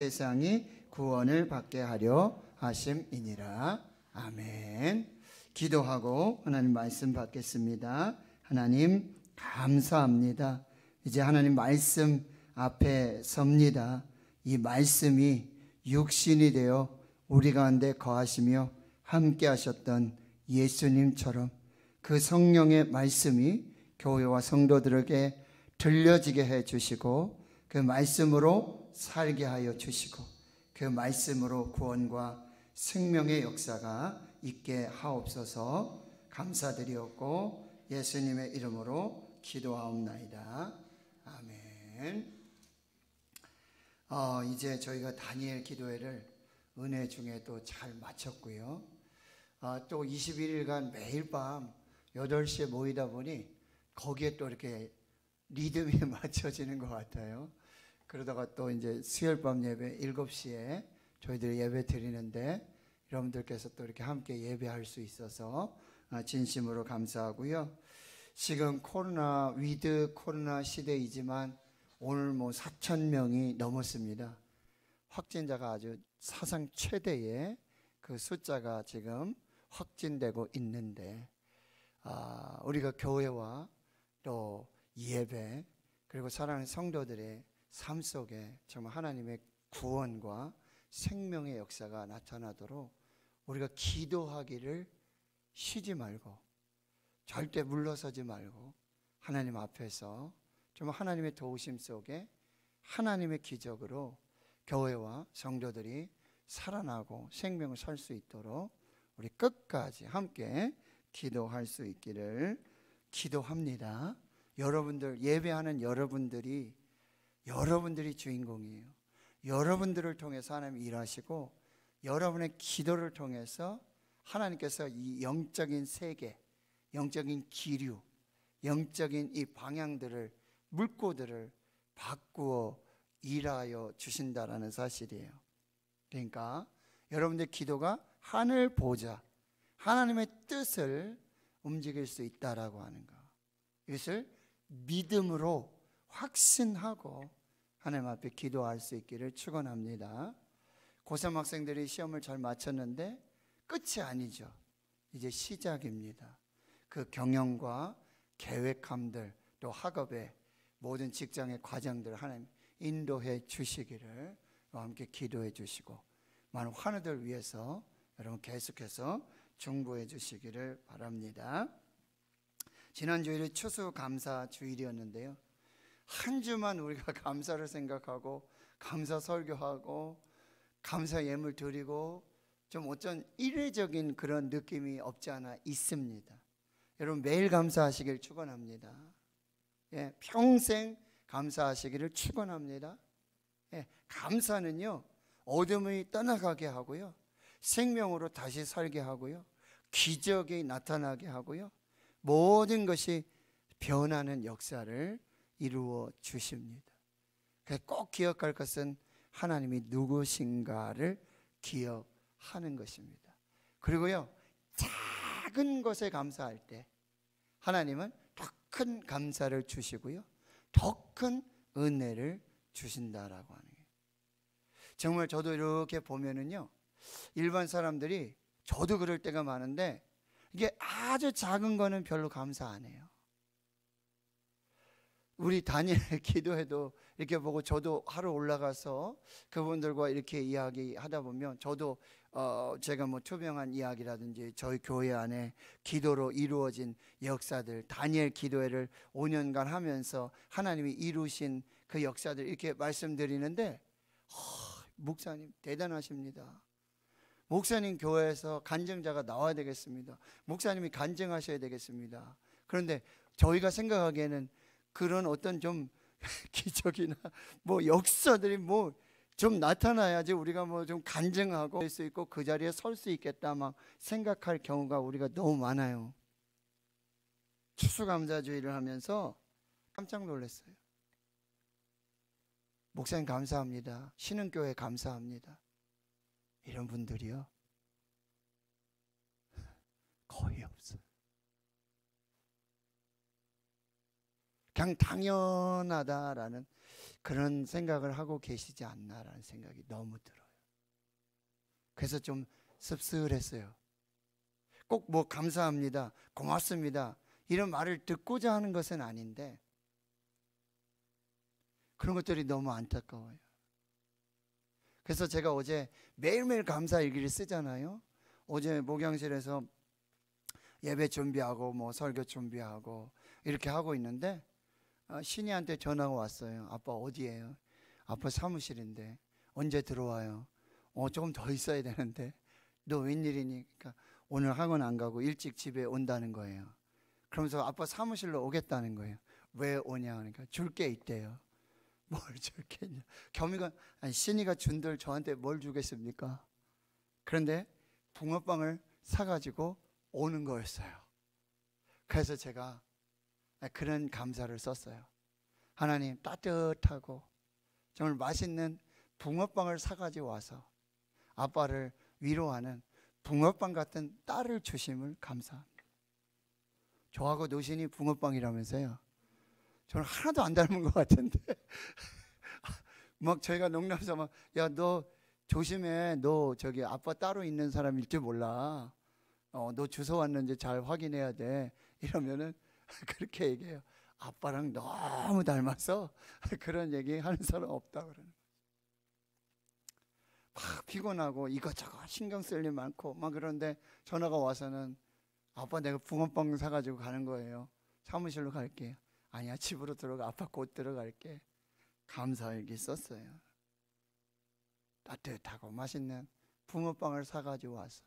세상이 구원을 받게 하려 하심이니라. 아멘. 기도하고 하나님 말씀 받겠습니다. 하나님 감사합니다. 이제 하나님 말씀 앞에 섭니다. 이 말씀이 육신이 되어 우리 가운데 거하시며 함께 하셨던 예수님처럼 그 성령의 말씀이 교회와 성도들에게 들려지게 해 주시고 그 말씀으로 살게 하여 주시고 그 말씀으로 구원과 생명의 역사가 있게 하옵소서 감사드리옵고 예수님의 이름으로 기도하옵나이다. 아멘. 어, 이제 저희가 다니엘 기도회를 은혜 중에 또 잘 마쳤고요. 아, 또 21일간 매일 밤 8시에 모이다 보니 거기에 또 이렇게 리듬이 맞춰지는 것 같아요. 그러다가 또 이제 수요일 밤 예배 7시에 저희들이 예배 드리는데 여러분들께서 또 이렇게 함께 예배할 수 있어서 아, 진심으로 감사하고요. 지금 코로나 위드 코로나 시대이지만 오늘 뭐 4천 명이 넘었습니다. 확진자가 아주 사상 최대의 그 숫자가 지금 확진되고 있는데 아, 우리가 교회와 또 예배 그리고 사랑하는 성도들의 삶 속에 정말 하나님의 구원과 생명의 역사가 나타나도록 우리가 기도하기를 쉬지 말고 절대 물러서지 말고 하나님 앞에서 정말 하나님의 도우심 속에 하나님의 기적으로 교회와 성도들이 살아나고 생명을 살 수 있도록 우리 끝까지 함께 기도할 수 있기를 기도합니다. 여러분들 예배하는 여러분들이 여러분들이 주인공이에요. 여러분들을 통해서 하나님 일하시고 여러분의 기도를 통해서 하나님께서 이 영적인 세계, 영적인 기류, 영적인 이 방향들을 물고들을 바꾸어 일하여 주신다라는 사실이에요. 그러니까 여러분들 기도가 하늘 보좌 하나님의 뜻을 움직일 수 있다라고 하는 거. 이것을 믿음으로 확신하고 하나님 앞에 기도할 수 있기를 축원합니다. 고3 학생들이 시험을 잘 마쳤는데 끝이 아니죠. 이제 시작입니다. 그 경영과 계획함들 또 학업의 모든 직장의 과정들 하나님 인도해 주시기를 함께 기도해 주시고 많은 환우들 위해서 여러분 계속해서 중보해 주시기를 바랍니다. 지난 주일이 추수감사 주일이었는데요. 한 주만 우리가 감사를 생각하고 감사 설교하고 감사 예물 드리고 좀 어쩐 일회적인 그런 느낌이 없지 않아 있습니다. 여러분 매일 감사하시길 축원합니다. 예, 평생 감사하시기를 축원합니다. 예, 감사는요 어둠이 떠나가게 하고요 생명으로 다시 살게 하고요 기적이 나타나게 하고요 모든 것이 변하는 역사를 이루어 주십니다. 꼭 기억할 것은 하나님이 누구신가를 기억하는 것입니다. 그리고요, 작은 것에 감사할 때 하나님은 더 큰 감사를 주시고요, 더 큰 은혜를 주신다라고 하는 거예요. 정말 저도 이렇게 보면은요, 일반 사람들이 저도 그럴 때가 많은데 이게 아주 작은 거는 별로 감사 안 해요. 우리 다니엘 기도해도 이렇게 보고 저도 하루 올라가서 그분들과 이렇게 이야기하다 보면 저도 어 제가 뭐 투명한 이야기라든지 저희 교회 안에 기도로 이루어진 역사들 다니엘 기도회를 5년간 하면서 하나님이 이루신 그 역사들 이렇게 말씀드리는데 허, 목사님 대단하십니다. 목사님 교회에서 간증자가 나와야 되겠습니다. 목사님이 간증하셔야 되겠습니다. 그런데 저희가 생각하기에는 그런 어떤 좀 기적이나 뭐 역사들이 뭐 좀 나타나야지 우리가 뭐 좀 간증하고 할수 있고 그 자리에 설 수 있겠다 막 생각할 경우가 우리가 너무 많아요. 추수감사주의를 하면서 깜짝 놀랐어요. 목사님 감사합니다. 신흥교회 감사합니다. 이런 분들이요. 거의 그냥 당연하다라는 그런 생각을 하고 계시지 않나라는 생각이 너무 들어요. 그래서 좀 씁쓸했어요. 꼭 뭐 감사합니다. 고맙습니다. 이런 말을 듣고자 하는 것은 아닌데 그런 것들이 너무 안타까워요. 그래서 제가 어제 매일매일 감사 일기를 쓰잖아요. 어제 목양실에서 예배 준비하고 뭐 설교 준비하고 이렇게 하고 있는데 어, 신이한테 전화가 왔어요. 아빠 어디에요? 아빠 사무실인데 언제 들어와요? 어 조금 더 있어야 되는데 너 웬일이니까 그러니까 오늘 학원 안 가고 일찍 집에 온다는 거예요. 그러면서 아빠 사무실로 오겠다는 거예요. 왜 오냐 하니까 그러니까 줄 게 있대요. 뭘 줄게 있냐? 겸이가 아니 신이가 준들 저한테 뭘 주겠습니까? 그런데 붕어빵을 사가지고 오는 거였어요. 그래서 제가 아, 그런 감사를 썼어요. 하나님 따뜻하고 정말 맛있는 붕어빵을 사가지고 와서 아빠를 위로하는 붕어빵 같은 딸을 주심을 감사합니다. 저하고 노신이 붕어빵이라면서요. 저는 하나도 안 닮은 것 같은데. 막 저희가 농담서 막, 야, 너 조심해. 너 저기 아빠 따로 있는 사람일 줄 몰라. 어, 너 주소 왔는지 잘 확인해야 돼. 이러면은 그렇게 얘기해요. 아빠랑 너무 닮아서 그런 얘기 하는 사람 없다 그러는 막 피곤하고 이것저것 신경 쓸 일 많고 막 그런데 전화가 와서는 아빠 내가 붕어빵 사가지고 가는 거예요. 사무실로 갈게. 아니야 집으로 들어가 아빠 곧 들어갈게. 감사일기 썼어요. 따뜻하고 맛있는 붕어빵을 사가지고 와서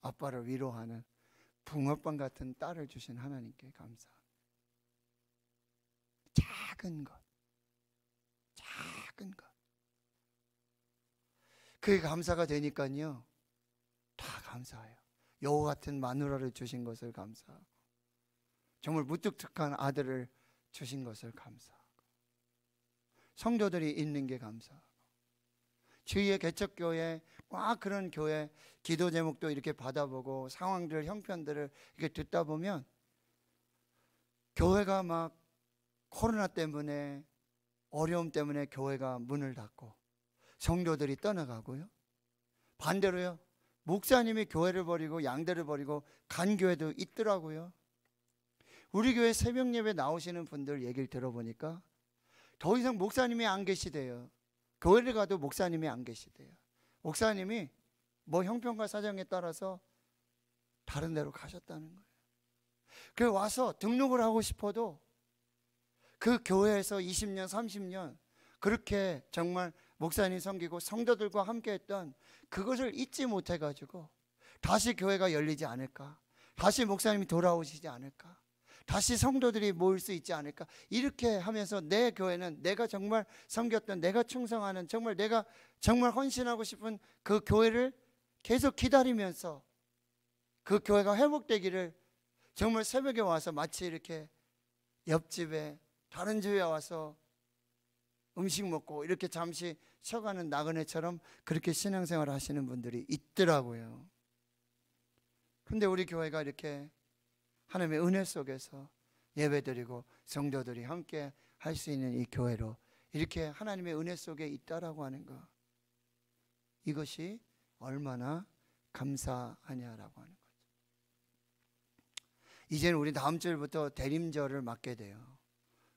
아빠를 위로하는 붕어빵 같은 딸을 주신 하나님께 감사. 작은 것. 작은 것. 그게 감사가 되니까요. 다 감사해요. 여우 같은 마누라를 주신 것을 감사. 정말 무뚝뚝한 아들을 주신 것을 감사. 성도들이 있는 게 감사. 주위의 개척교회 꽉 그런 교회 기도 제목도 이렇게 받아보고 상황들 형편들을 이렇게 듣다 보면 교회가 막 코로나 때문에 어려움 때문에 교회가 문을 닫고 성도들이 떠나가고요. 반대로요. 목사님이 교회를 버리고 양대를 버리고 간 교회도 있더라고요. 우리 교회 새벽 예배 나오시는 분들 얘기를 들어보니까 더 이상 목사님이 안 계시대요. 교회를 가도 목사님이 안 계시대요. 목사님이 뭐 형편과 사정에 따라서 다른 데로 가셨다는 거예요. 그 와서 등록을 하고 싶어도 그 교회에서 20년, 30년 그렇게 정말 목사님 섬기고 성도들과 함께 했던 그것을 잊지 못해 가지고 다시 교회가 열리지 않을까? 다시 목사님이 돌아오시지 않을까? 다시 성도들이 모일 수 있지 않을까? 이렇게 하면서 내 교회는 내가 정말 섬겼던 내가 충성하는 정말 내가 정말 헌신하고 싶은 그 교회를 계속 기다리면서 그 교회가 회복되기를 정말 새벽에 와서 마치 이렇게 옆집에 다른 집에 와서 음식 먹고 이렇게 잠시 쉬어가는 나그네처럼 그렇게 신앙생활 하시는 분들이 있더라고요. 근데 우리 교회가 이렇게 하나님의 은혜 속에서 예배드리고 성도들이 함께 할 수 있는 이 교회로 이렇게 하나님의 은혜 속에 있다라고 하는 것 이것이 얼마나 감사하냐라고 하는 거죠. 이제는 우리 다음 주부터 대림절을 맞게 돼요.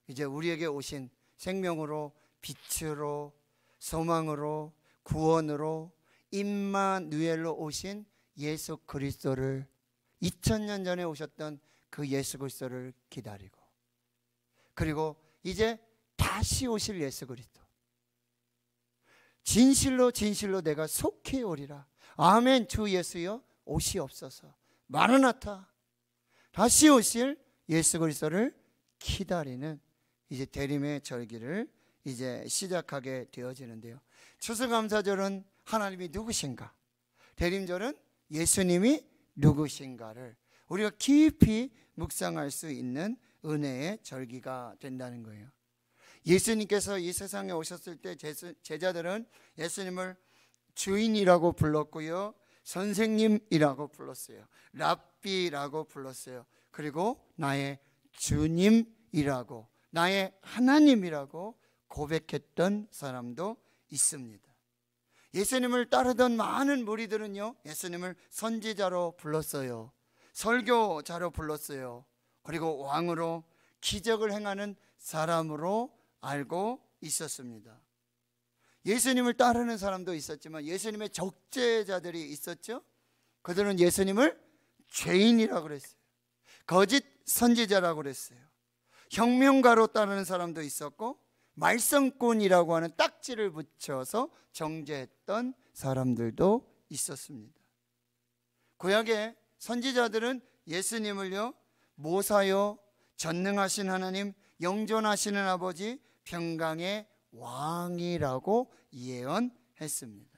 이제 우리에게 오신 생명으로 빛으로 소망으로 구원으로 임마누엘로 오신 예수 그리스도를 2000년 전에 오셨던 그 예수 그리스도를 기다리고 그리고 이제 다시 오실 예수 그리스도 진실로 진실로 내가 속히 오리라 아멘 주 예수여 오시옵소서 마르나타 다시 오실 예수 그리스도를 기다리는 이제 대림의 절기를 이제 시작하게 되어지는데요. 추수감사절은 하나님이 누구신가? 대림절은 예수님이 누구신가를 우리가 깊이 묵상할 수 있는 은혜의 절기가 된다는 거예요. 예수님께서 이 세상에 오셨을 때 제자들은 예수님을 주인이라고 불렀고요. 선생님이라고 불렀어요. 랍비라고 불렀어요. 그리고 나의 주님이라고 나의 하나님이라고 고백했던 사람도 있습니다. 예수님을 따르던 많은 무리들은요, 예수님을 선지자로 불렀어요. 설교자로 불렀어요. 그리고 왕으로 기적을 행하는 사람으로 알고 있었습니다. 예수님을 따르는 사람도 있었지만 예수님의 적재자들이 있었죠. 그들은 예수님을 죄인이라고 그랬어요. 거짓 선지자라고 그랬어요. 혁명가로 따르는 사람도 있었고 말썽꾼이라고 하는 딱지를 붙여서 정죄했던 사람들도 있었습니다. 구약의 선지자들은 예수님을요 모사요 전능하신 하나님 영존하시는 아버지 평강의 왕이라고 예언했습니다.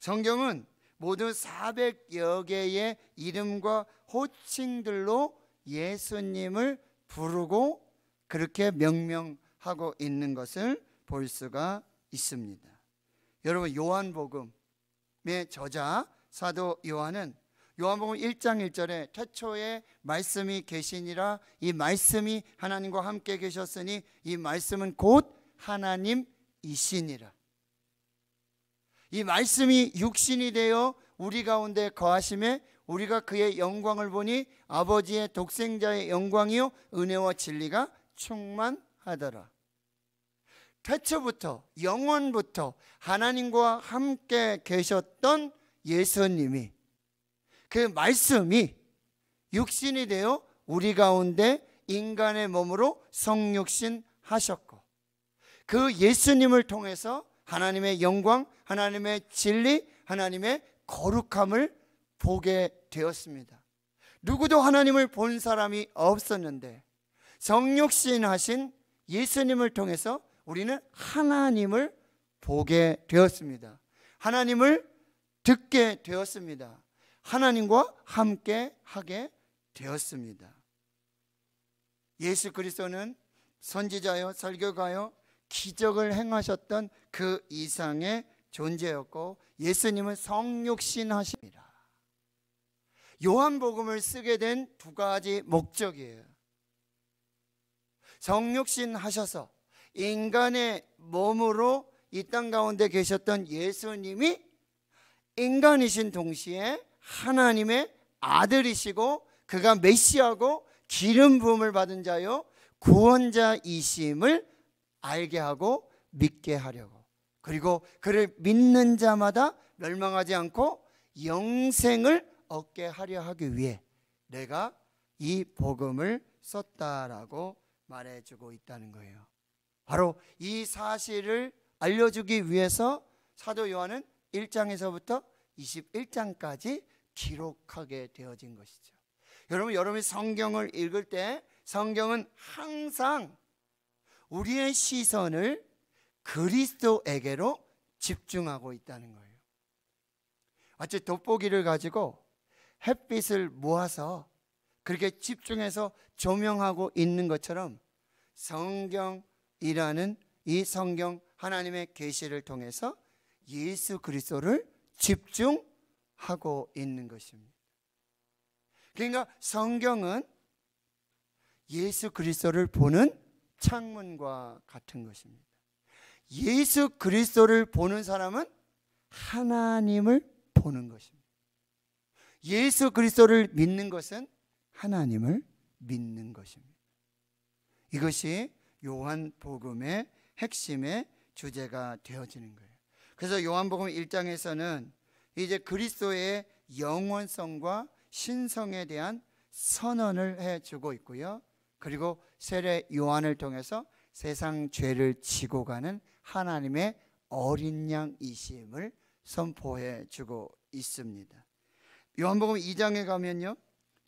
성경은 모두 400여 개의 이름과 호칭들로 예수님을 부르고 그렇게 명명 하고 있는 것을 볼 수가 있습니다. 여러분 요한복음의 저자 사도 요한은 요한복음 1장 1절에 태초에 말씀이 계시니라 이 말씀이 하나님과 함께 계셨으니 이 말씀은 곧 하나님이시니라. 이 말씀이 육신이 되어 우리 가운데 거하심에 우리가 그의 영광을 보니 아버지의 독생자의 영광이요 은혜와 진리가 충만 하더라. 태초부터 영원부터 하나님과 함께 계셨던 예수님이 그 말씀이 육신이 되어 우리 가운데 인간의 몸으로 성육신 하셨고 그 예수님을 통해서 하나님의 영광, 하나님의 진리, 하나님의 거룩함을 보게 되었습니다. 누구도 하나님을 본 사람이 없었는데 성육신 하신 예수님을 통해서 우리는 하나님을 보게 되었습니다. 하나님을 듣게 되었습니다. 하나님과 함께 하게 되었습니다. 예수 그리스도는 선지자요, 설교가요, 기적을 행하셨던 그 이상의 존재였고 예수님은 성육신 하십니다. 요한복음을 쓰게 된 두 가지 목적이에요. 정육신 하셔서 인간의 몸으로 이 땅 가운데 계셨던 예수님이 인간이신 동시에 하나님의 아들이시고 그가 메시아고 기름 부음을 받은 자요 구원자이심을 알게 하고 믿게 하려고 그리고 그를 믿는 자마다 멸망하지 않고 영생을 얻게 하려 하기 위해 내가 이 복음을 썼다라고 말해주고 있다는 거예요. 바로 이 사실을 알려주기 위해서 사도 요한은 1장에서부터 21장까지 기록하게 되어진 것이죠. 여러분, 여러분이 성경을 읽을 때 성경은 항상 우리의 시선을 그리스도에게로 집중하고 있다는 거예요. 마치 돋보기를 가지고 햇빛을 모아서 그렇게 집중해서 조명하고 있는 것처럼 성경이라는 이 성경 하나님의 계시를 통해서 예수 그리스도를 집중하고 있는 것입니다. 그러니까 성경은 예수 그리스도를 보는 창문과 같은 것입니다. 예수 그리스도를 보는 사람은 하나님을 보는 것입니다. 예수 그리스도를 믿는 것은 하나님을 믿는 것입니다. 이것이 요한 복음의 핵심의 주제가 되어지는 거예요. 그래서 요한복음 1장에서는 이제 그리스도의 영원성과 신성에 대한 선언을 해 주고 있고요. 그리고 세례 요한을 통해서 세상 죄를 지고 가는 하나님의 어린 양이심을 선포해 주고 있습니다. 요한복음 2장에 가면요.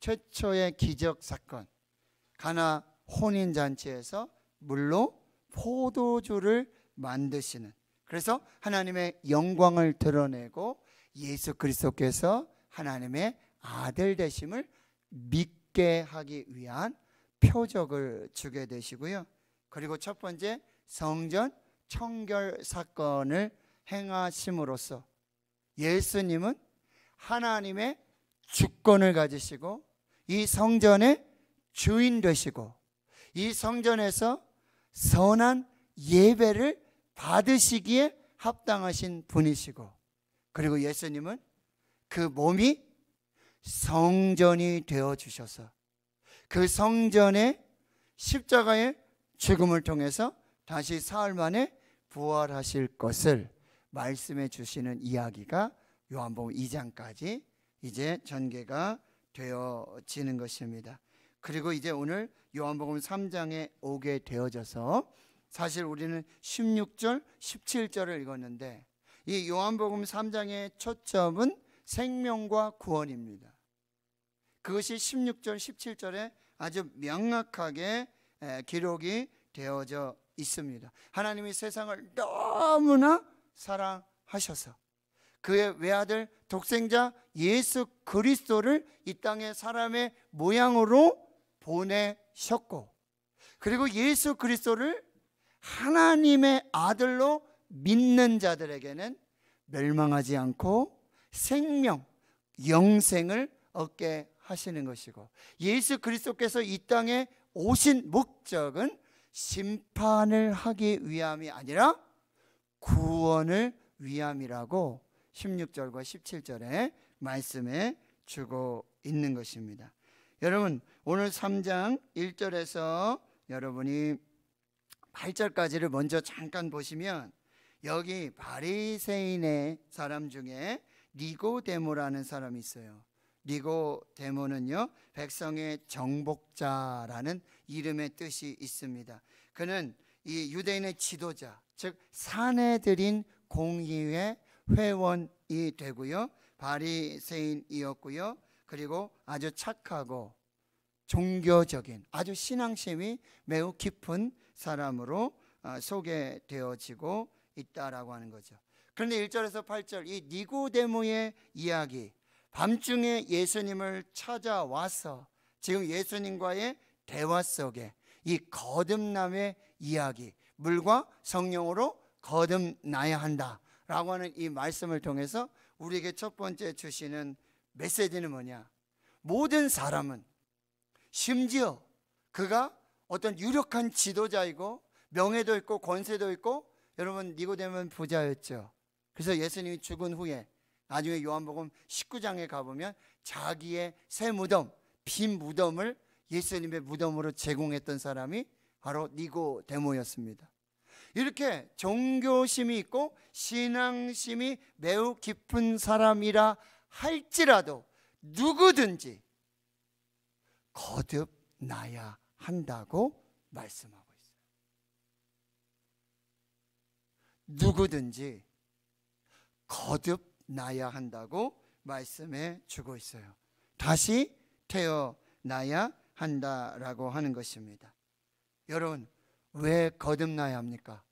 최초의 기적 사건 가나 혼인 잔치에서 물로 포도주를 만드시는 그래서 하나님의 영광을 드러내고 예수 그리스도께서 하나님의 아들 되심을 믿게 하기 위한 표적을 주게 되시고요. 그리고 첫 번째 성전 청결 사건을 행하심으로써 예수님은 하나님의 주권을 가지시고 이 성전의 주인 되시고 이 성전에서 선한 예배를 받으시기에 합당하신 분이시고 그리고 예수님은 그 몸이 성전이 되어 주셔서 그 성전의 십자가의 죽음을 통해서 다시 사흘 만에 부활하실 것을 말씀해 주시는 이야기가 요한복음 2장까지 이제 전개가 되어지는 것입니다. 그리고 이제 오늘 요한복음 3장에 오게 되어져서 사실 우리는 16절, 17절을 읽었는데 이 요한복음 3장의 초점은 생명과 구원입니다. 그것이 16절, 17절에 아주 명확하게 기록이 되어져 있습니다. 하나님이 세상을 너무나 사랑하셔서 그의 외아들 독생자 예수 그리스도를 이 땅의 사람의 모양으로 보내셨고 그리고 예수 그리스도를 하나님의 아들로 믿는 자들에게는 멸망하지 않고 생명, 영생을 얻게 하시는 것이고 예수 그리스도께서 이 땅에 오신 목적은 심판을 하기 위함이 아니라 구원을 위함이라고 16절과 17절의 말씀에 주고 있는 것입니다. 여러분, 오늘 3장 1절에서 여러분이 8절까지를 먼저 잠깐 보시면 여기 바리새인의 사람 중에 니고데모라는 사람이 있어요. 니고데모는요 백성의 정복자라는 이름의 뜻이 있습니다. 그는 이 유대인의 지도자, 즉 사내들인 공의회 회원이 되고요. 바리새인이었고요. 그리고 아주 착하고 종교적인 아주 신앙심이 매우 깊은 사람으로 어, 소개되어지고 있다라고 하는 거죠. 그런데 1절에서 8절 이 니고데모의 이야기 밤중에 예수님을 찾아와서 지금 예수님과의 대화 속에 이 거듭남의 이야기 물과 성령으로 거듭나야 한다 라고 하는 이 말씀을 통해서 우리에게 첫 번째 주시는 메시지는 뭐냐? 모든 사람은 심지어 그가 어떤 유력한 지도자이고 명예도 있고 권세도 있고 여러분 니고데모는 부자였죠. 그래서 예수님이 죽은 후에 나중에 요한복음 19장에 가보면 자기의 새 무덤, 빈 무덤을 예수님의 무덤으로 제공했던 사람이 바로 니고데모였습니다. 이렇게 종교심이 있고 신앙심이 매우 깊은 사람이라 할지라도 누구든지 거듭나야 한다고 말씀하고 있어요. 누구든지 거듭나야 한다고 말씀해 주고 있어요. 다시 태어나야 한다라고 하는 것입니다. 여러분, 왜 거듭나야 합니까?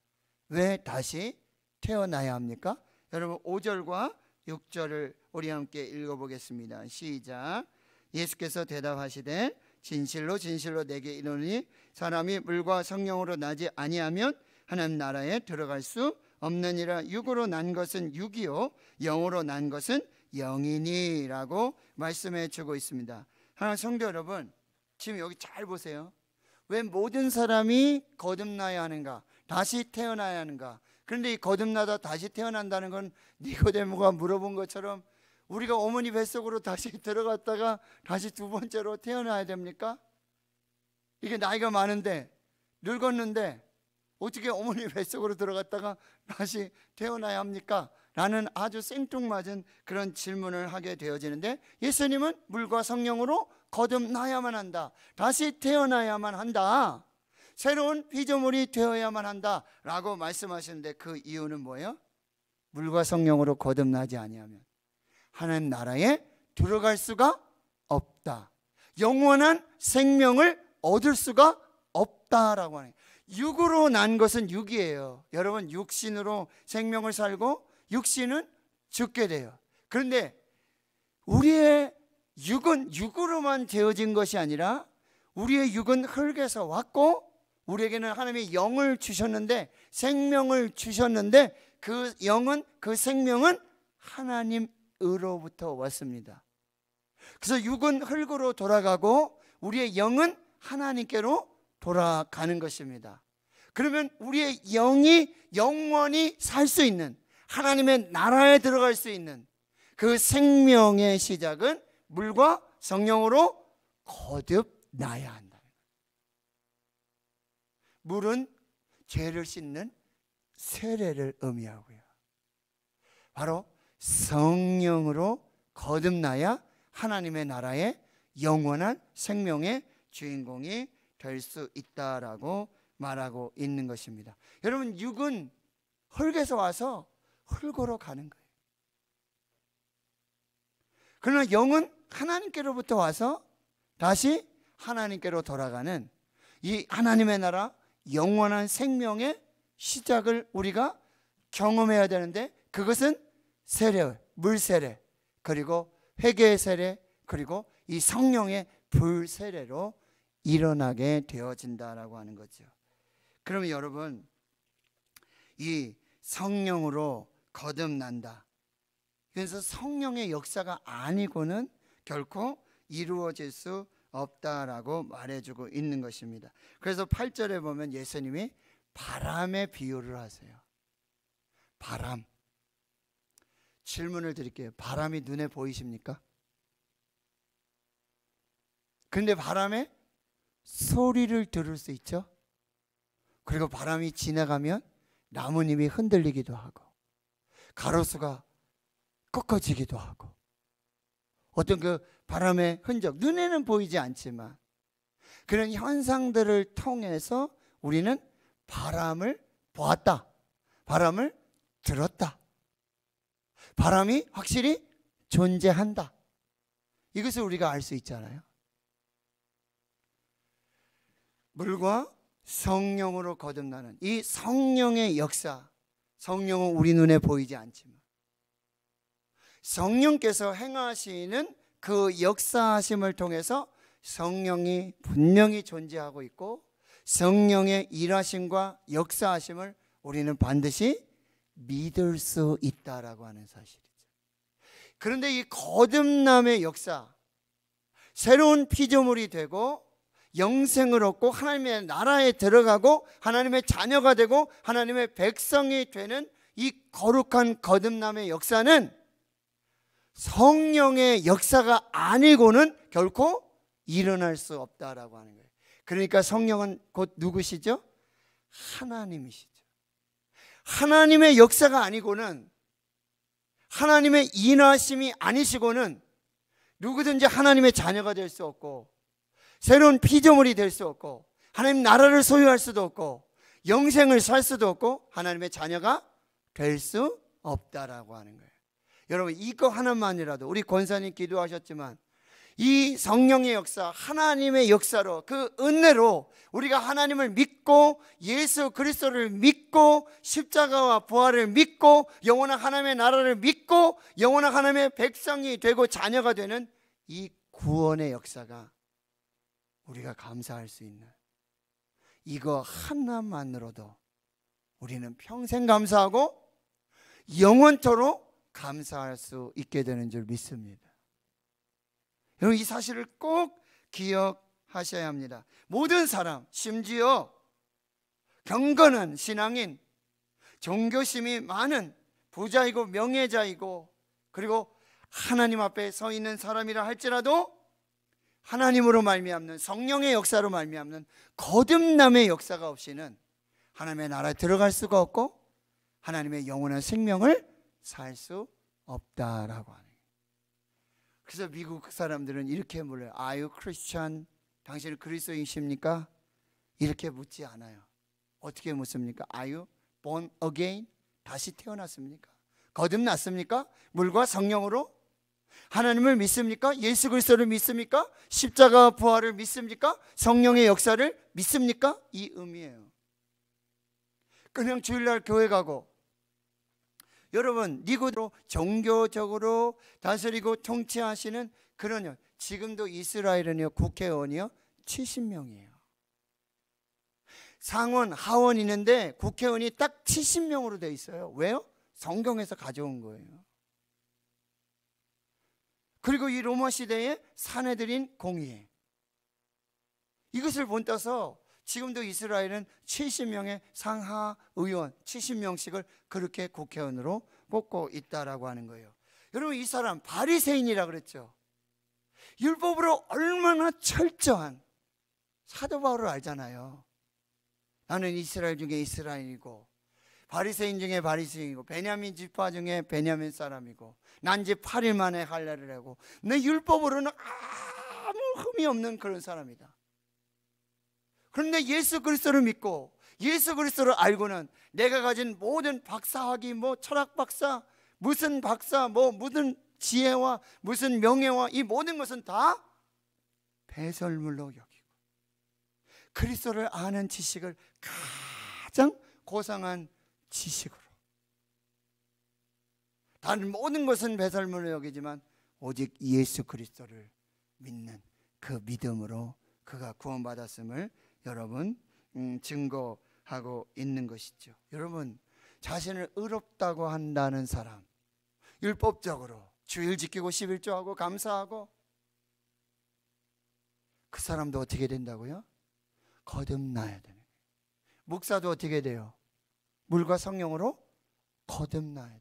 왜 다시 태어나야 합니까? 여러분 5절과 6절을 우리 함께 읽어보겠습니다. 시작. 예수께서 대답하시되 진실로 진실로 내게 이르니 사람이 물과 성령으로 나지 아니하면 하나님 나라에 들어갈 수 없느니라 육으로 난 것은 육이요 영으로 난 것은 영이니라고 말씀해 주고 있습니다. 하나 성도 여러분 지금 여기 잘 보세요. 왜 모든 사람이 거듭나야 하는가? 다시 태어나야 하는가? 그런데 이 거듭나다 다시 태어난다는 건 니고데모가 물어본 것처럼 우리가 어머니 뱃속으로 다시 들어갔다가 다시 두 번째로 태어나야 됩니까? 이게 나이가 많은데 늙었는데 어떻게 어머니 뱃속으로 들어갔다가 다시 태어나야 합니까? 라는 아주 생뚱맞은 그런 질문을 하게 되어지는데 예수님은 물과 성령으로 거듭나야만 한다. 다시 태어나야만 한다. 새로운 피조물이 되어야만 한다. 라고 말씀하시는데 그 이유는 뭐예요? 물과 성령으로 거듭나지 아니하면 하나님 나라에 들어갈 수가 없다. 영원한 생명을 얻을 수가 없다라고 하는 육으로 난 것은 육이에요. 여러분 육신으로 생명을 살고 육신은 죽게 돼요. 그런데 우리의 육은 육으로만 되어진 것이 아니라 우리의 육은 흙에서 왔고 우리에게는 하나님의 영을 주셨는데 생명을 주셨는데 그 영은 그 생명은 하나님으로부터 왔습니다. 그래서 육은 흙으로 돌아가고 우리의 영은 하나님께로 돌아가는 것입니다. 그러면 우리의 영이 영원히 살 수 있는 하나님의 나라에 들어갈 수 있는 그 생명의 시작은 물과 성령으로 거듭나야 한다. 물은 죄를 씻는 세례를 의미하고요. 바로 성령으로 거듭나야 하나님의 나라의 영원한 생명의 주인공이 될 수 있다라고 말하고 있는 것입니다. 여러분 육은 흙에서 와서 흙으로 가는 거예요. 그러나 영은 하나님께로부터 와서 다시 하나님께로 돌아가는 이 하나님의 나라 영원한 생명의 시작을 우리가 경험해야 되는데 그것은 세례, 물세례, 그리고 회개의 세례, 그리고 이 성령의 불세례로 일어나게 되어진다라고 하는 거죠. 그러면 여러분 이 성령으로 거듭난다. 그래서 성령의 역사가 아니고는 결코 이루어질 수 없다라고 말해주고 있는 것입니다. 그래서 8절에 보면 예수님이 바람의 비유를 하세요. 바람. 질문을 드릴게요. 바람이 눈에 보이십니까? 근데 바람에 소리를 들을 수 있죠? 그리고 바람이 지나가면 나뭇잎이 흔들리기도 하고 가로수가 꺾어지기도 하고 어떤 그 바람의 흔적 눈에는 보이지 않지만 그런 현상들을 통해서 우리는 바람을 보았다. 바람을 들었다. 바람이 확실히 존재한다. 이것을 우리가 알 수 있잖아요. 물과 성령으로 거듭나는 이 성령의 역사. 성령은 우리 눈에 보이지 않지만 성령께서 행하시는 그 역사하심을 통해서 성령이 분명히 존재하고 있고 성령의 일하심과 역사하심을 우리는 반드시 믿을 수 있다라고 하는 사실이죠. 그런데 이 거듭남의 역사, 새로운 피조물이 되고 영생을 얻고 하나님의 나라에 들어가고 하나님의 자녀가 되고 하나님의 백성이 되는 이 거룩한 거듭남의 역사는 성령의 역사가 아니고는 결코 일어날 수 없다라고 하는 거예요. 그러니까 성령은 곧 누구시죠? 하나님이시죠. 하나님의 역사가 아니고는 하나님의 인하심이 아니시고는 누구든지 하나님의 자녀가 될 수 없고 새로운 피조물이 될 수 없고 하나님 나라를 소유할 수도 없고 영생을 살 수도 없고 하나님의 자녀가 될 수 없다라고 하는 거예요. 여러분 이거 하나만이라도 우리 권사님 기도하셨지만 이 성령의 역사, 하나님의 역사로 그 은혜로 우리가 하나님을 믿고 예수 그리스도를 믿고 십자가와 부활을 믿고 영원한 하나님의 나라를 믿고 영원한 하나님의 백성이 되고 자녀가 되는 이 구원의 역사가 우리가 감사할 수 있는 이거 하나만으로도 우리는 평생 감사하고 영원토록 감사할 수 있게 되는 줄 믿습니다. 여러분 이 사실을 꼭 기억하셔야 합니다. 모든 사람, 심지어 경건한 신앙인, 종교심이 많은 부자이고 명예자이고 그리고 하나님 앞에 서 있는 사람이라 할지라도 하나님으로 말미암는 성령의 역사로 말미암는 거듭남의 역사가 없이는 하나님의 나라에 들어갈 수가 없고 하나님의 영원한 생명을 살수 없다라고 하는 요 그래서 미국 사람들은 이렇게 물어요. Are you Christian? 당신 그리스도이십니까? 이렇게 묻지 않아요. 어떻게 묻습니까? Are you born again? 다시 태어났습니까? 거듭났습니까? 물과 성령으로? 하나님을 믿습니까? 예수 그리스도를 믿습니까? 십자가 부활을 믿습니까? 성령의 역사를 믿습니까? 이 의미예요. 그냥 주일날 교회 가고 여러분 니고로 종교적으로 다스리고 통치하시는 그런 지금도 이스라엘은요 국회의원이요 70명이에요. 상원 하원 있는데 국회의원이 딱 70명으로 돼 있어요. 왜요? 성경에서 가져온 거예요. 그리고 이 로마 시대에 사내들인 공의회 이것을 본떠서 지금도 이스라엘은 70명의 상하 의원 70명씩을 그렇게 국회의원으로 뽑고 있다라고 하는 거예요. 여러분 이 사람 바리새인이라 그랬죠. 율법으로 얼마나 철저한 사도 바울을 알잖아요. 나는 이스라엘 중에 이스라엘이고 바리새인 중에 바리새인이고 베냐민 지파 중에 베냐민 사람이고 난지 8일 만에 할례를 하고 내 율법으로는 아무 흠이 없는 그런 사람이다. 그런데 예수 그리스도를 믿고 예수 그리스도를 알고는 내가 가진 모든 박사학위 뭐 철학 박사 무슨 박사 뭐 무슨 지혜와 무슨 명예와 이 모든 것은 다 배설물로 여기고 그리스도를 아는 지식을 가장 고상한 지식으로 다른 모든 것은 배설물로 여기지만 오직 예수 그리스도를 믿는 그 믿음으로 그가 구원받았음을 여러분 음, 증거하고 있는 것이죠. 여러분 자신을 의롭다고 한다는 사람 율법적으로 주일 지키고 11조하고 감사하고 그 사람도 어떻게 된다고요? 거듭나야 되는 거예요. 목사도 어떻게 돼요? 물과 성령으로 거듭나야 돼요.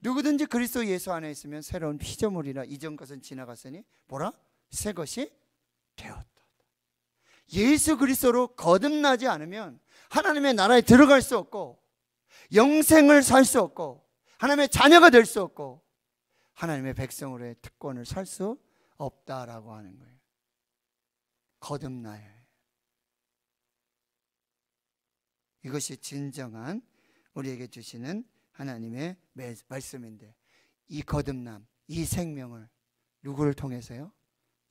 누구든지 그리스도 예수 안에 있으면 새로운 피조물이라 이전 것은 지나갔으니 보라 새 것이 되었다. 예수 그리스도로 거듭나지 않으면 하나님의 나라에 들어갈 수 없고 영생을 살 수 없고 하나님의 자녀가 될 수 없고 하나님의 백성으로의 특권을 살 수 없다라고 하는 거예요. 거듭나야 해요. 이것이 진정한 우리에게 주시는 하나님의 말씀인데 이 거듭남, 이 생명을 누구를 통해서요?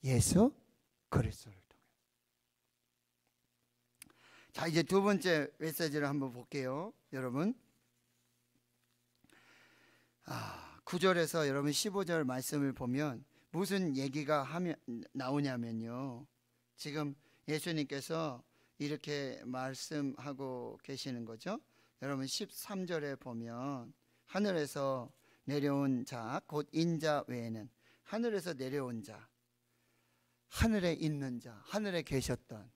예수 그리스도를 통해. 자, 이제 두 번째 메시지를 한번 볼게요. 여러분. 아, 9절에서 여러분 15절 말씀을 보면 무슨 얘기가 하면 나오냐면요. 지금 예수님께서 이렇게 말씀하고 계시는 거죠. 여러분 13절에 보면 하늘에서 내려온 자, 곧 인자 외에는 하늘에서 내려온 자, 하늘에 있는 자, 하늘에 계셨던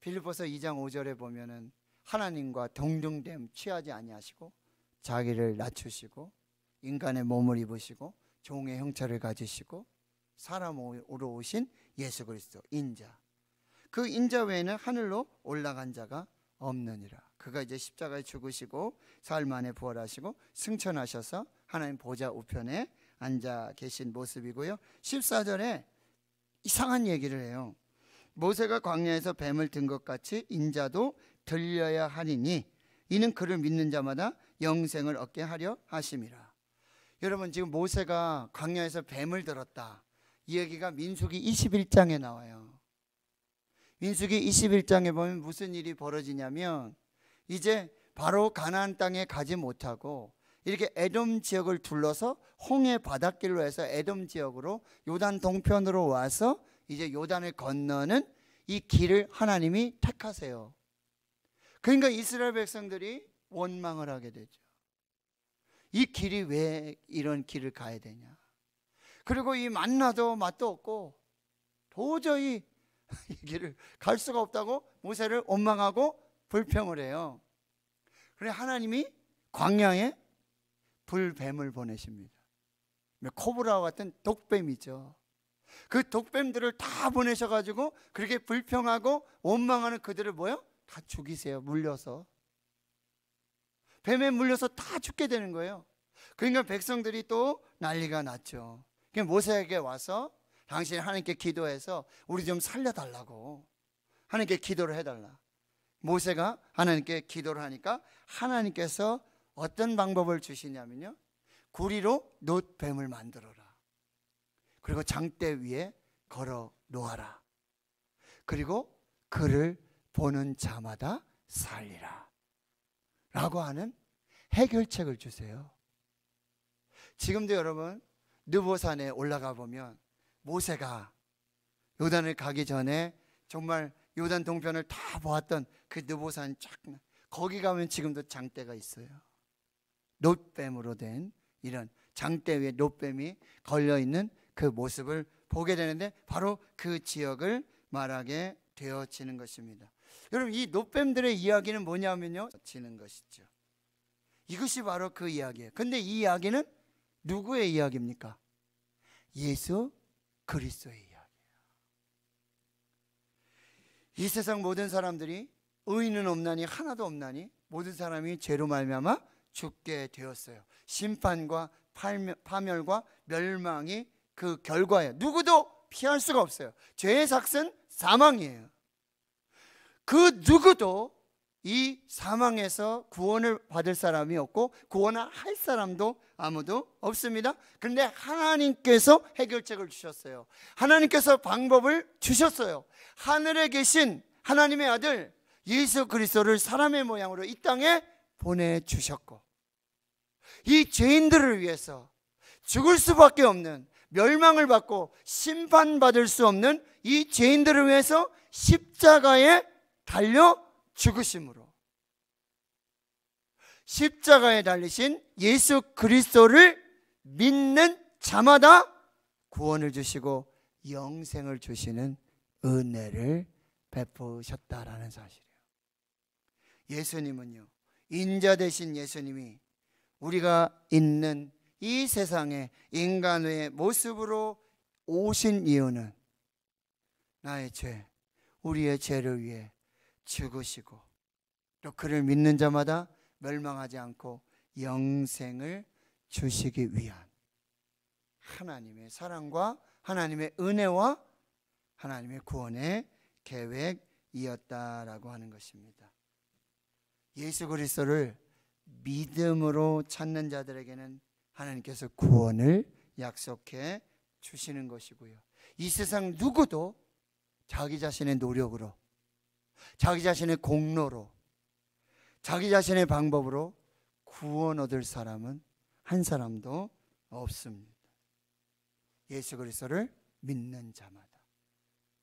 빌보서 2장 5절에 보면은 하나님과 동등됨 취하지 아니하시고 자기를 낮추시고 인간의 몸을 입으시고 종의 형체를 가지시고 사람으로 오신 예수 그리스도 인자. 그 인자 외에는 하늘로 올라간 자가 없느니라. 그가 이제 십자가에 죽으시고 사흘 만에 부활하시고 승천하셔서 하나님 보좌 우편에 앉아 계신 모습이고요. 14절에 이상한 얘기를 해요. 모세가 광야에서 뱀을 든 것 같이 인자도 들려야 하리니 이는 그를 믿는 자마다 영생을 얻게 하려 하심이라. 여러분 지금 모세가 광야에서 뱀을 들었다. 이 얘기가 민수기 21장에 나와요. 민수기 21장에 보면 무슨 일이 벌어지냐면 이제 바로 가나안 땅에 가지 못하고 이렇게 에돔 지역을 둘러서 홍해 바닷길로 해서 에돔 지역으로 요단 동편으로 와서 이제 요단을 건너는 이 길을 하나님이 택하세요. 그러니까 이스라엘 백성들이 원망을 하게 되죠. 이 길이 왜 이런 길을 가야 되냐. 그리고 이 만나도 맛도 없고 도저히 이 길을 갈 수가 없다고 모세를 원망하고 불평을 해요. 그래 하나님이 광야에 불뱀을 보내십니다. 코브라와 같은 독뱀이죠. 그 독뱀들을 다 보내셔가지고 그렇게 불평하고 원망하는 그들을 뭐요? 다 죽이세요. 물려서. 뱀에 물려서 다 죽게 되는 거예요. 그러니까 백성들이 또 난리가 났죠. 모세에게 와서 당신 하나님께 기도해서 우리 좀 살려달라고 하나님께 기도를 해달라. 모세가 하나님께 기도를 하니까 하나님께서 어떤 방법을 주시냐면요. 구리로 놋뱀을 만들어라. 그리고 장대 위에 걸어 놓아라. 그리고 그를 보는 자마다 살리라. 라고 하는 해결책을 주세요. 지금도 여러분 느보산에 올라가 보면 모세가 요단을 가기 전에 정말 요단 동편을 다 보았던 그 느보산 쫙 거기 가면 지금도 장대가 있어요. 노뱀으로 된 이런 장대 위에 노뱀이 걸려 있는 그 모습을 보게 되는데 바로 그 지역을 말하게 되어지는 것입니다. 여러분 이 노뱀들의 이야기는 뭐냐면요. 지는 것이죠. 이것이 바로 그 이야기예요. 근데 이 이야기는 누구의 이야기입니까? 예수 그리스도의 이야기예요. 이 세상 모든 사람들이 의인은 없나니 하나도 없나니 모든 사람이 죄로 말미암아 죽게 되었어요. 심판과 파멸과 멸망이 그 결과예요. 누구도 피할 수가 없어요. 죄의 삭은 사망이에요. 그 누구도 이 사망에서 구원을 받을 사람이 없고 구원할 사람도 아무도 없습니다. 그런데 하나님께서 해결책을 주셨어요. 하나님께서 방법을 주셨어요. 하늘에 계신 하나님의 아들 예수 그리스도를 사람의 모양으로 이 땅에 보내주셨고, 이 죄인들을 위해서 죽을 수밖에 없는 멸망을 받고 심판받을 수 없는 이 죄인들을 위해서 십자가에 달려 죽으심으로 십자가에 달리신 예수 그리스도를 믿는 자마다 구원을 주시고 영생을 주시는 은혜를 베푸셨다라는 사실이에요. 예수님은요. 인자 되신 예수님이 우리가 있는 이 세상에 인간의 모습으로 오신 이유는 나의 죄, 우리의 죄를 위해 죽으시고 또 그를 믿는 자마다 멸망하지 않고 영생을 주시기 위한 하나님의 사랑과 하나님의 은혜와 하나님의 구원의 계획이었다라고 하는 것입니다. 예수 그리스도를 믿음으로 찾는 자들에게는 하나님께서 구원을 약속해 주시는 것이고요. 이 세상 누구도 자기 자신의 노력으로, 자기 자신의 공로로, 자기 자신의 방법으로 구원 얻을 사람은 한 사람도 없습니다. 예수 그리스도를 믿는 자마다.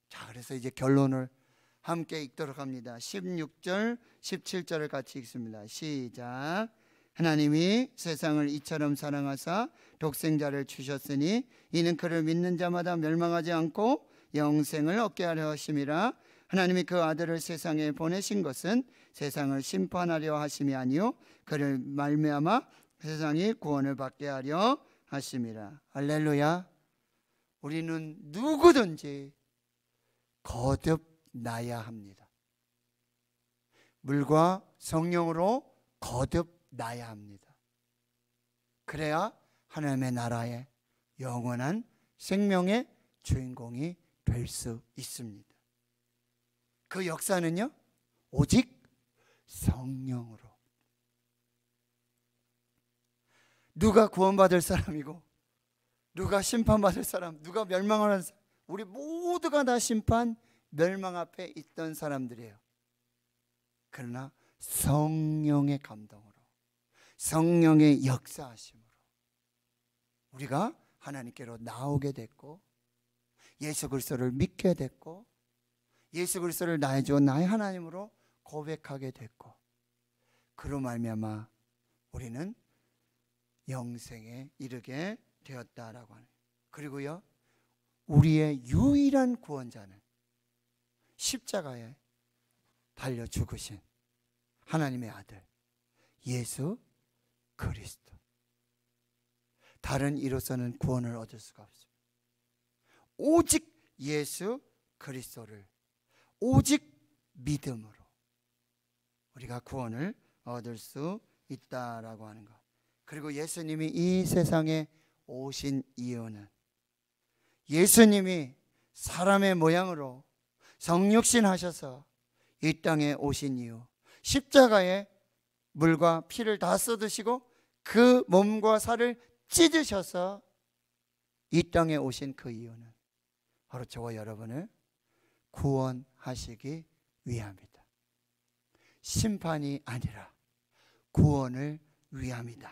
자, 그래서 이제 결론을 함께 읽도록 합니다. 16절, 17절을 같이 읽습니다. 시작. 하나님이 세상을 이처럼 사랑하사 독생자를 주셨으니 이는 그를 믿는 자마다 멸망하지 않고 영생을 얻게 하려 하심이라 하나님이 그 아들을 세상에 보내신 것은 세상을 심판하려 하심이 아니요 그를 말미암아 세상이 구원을 받게 하려 하심이라 할렐루야 우리는 누구든지 거듭 나야 합니다. 물과 성령으로 거듭 나야 합니다. 그래야 하나님의 나라의 영원한 생명의 주인공이 될 수 있습니다. 그 역사는요, 오직 성령으로. 누가 구원받을 사람이고, 누가 심판받을 사람, 누가 멸망하는 사람, 우리 모두가 다 심판, 멸망 앞에 있던 사람들이에요. 그러나 성령의 감동으로 성령의 역사하심으로 우리가 하나님께로 나오게 됐고 예수 그리스도를 믿게 됐고 예수 그리스도를 나의 주 나의 하나님으로 고백하게 됐고 그로 말미암아 우리는 영생에 이르게 되었다라고 하는 그리고요 우리의 유일한 구원자는 십자가에 달려 죽으신 하나님의 아들 예수 그리스도. 다른 이로서는 구원을 얻을 수가 없습니다. 오직 예수 그리스도를 오직 믿음으로 우리가 구원을 얻을 수 있다라고 하는 것. 그리고 예수님이 이 세상에 오신 이유는 예수님이 사람의 모양으로 성육신 하셔서 이 땅에 오신 이유 십자가에 물과 피를 다 쏟으시고 그 몸과 살을 찢으셔서 이 땅에 오신 그 이유는 바로 저와 여러분을 구원하시기 위함이다. 심판이 아니라 구원을 위함이다.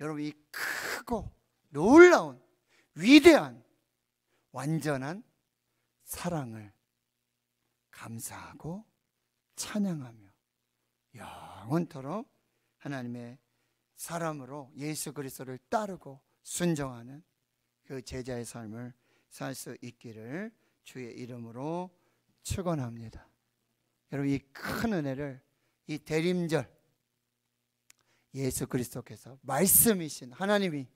여러분 이 크고 놀라운 위대한 완전한 사랑을 감사하고 찬양하며 영원토록 하나님의 사람으로 예수 그리스도를 따르고 순종하는 그 제자의 삶을 살 수 있기를 주의 이름으로 축원합니다. 여러분 이 큰 은혜를 이 대림절 예수 그리스도께서 말씀이신 하나님이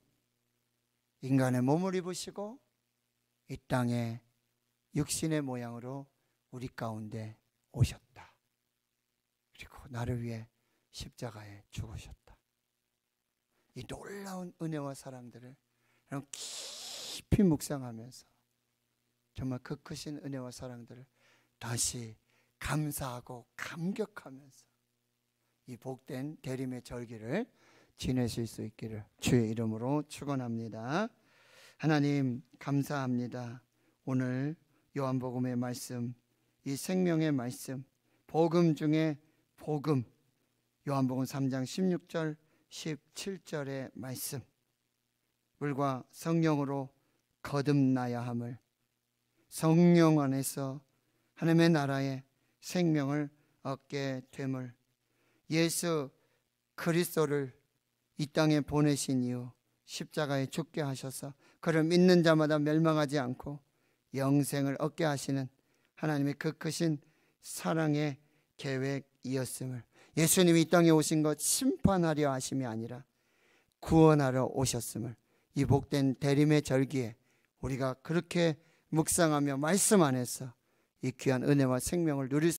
인간의 몸을 입으시고 이 땅에 육신의 모양으로 우리 가운데 오셨다. 그리고 나를 위해 십자가에 죽으셨다. 이 놀라운 은혜와 사랑들을 깊이 묵상하면서 정말 그 크신 은혜와 사랑들을 다시 감사하고 감격하면서 이 복된 대림의 절기를 지내실 수 있기를 주의 이름으로 축원합니다. 하나님 감사합니다. 오늘 요한복음의 말씀 이 생명의 말씀 복음 중에 복음 요한복음 3장 16절 17절의 말씀 물과 성령으로 거듭나야 함을 성령 안에서 하나님의 나라의 생명을 얻게 됨을 예수 그리스도를 이 땅에 보내신 이후 십자가에 죽게 하셔서 그를 믿는 자마다 멸망하지 않고 영생을 얻게 하시는 하나님의 그 크신 사랑의 계획이었음을 예수님이 이 땅에 오신 것 심판하려 하심이 아니라 구원하러 오셨음을 이 복된 대림의 절기에 우리가 그렇게 묵상하며 말씀 안에서 이 귀한 은혜와 생명을 누릴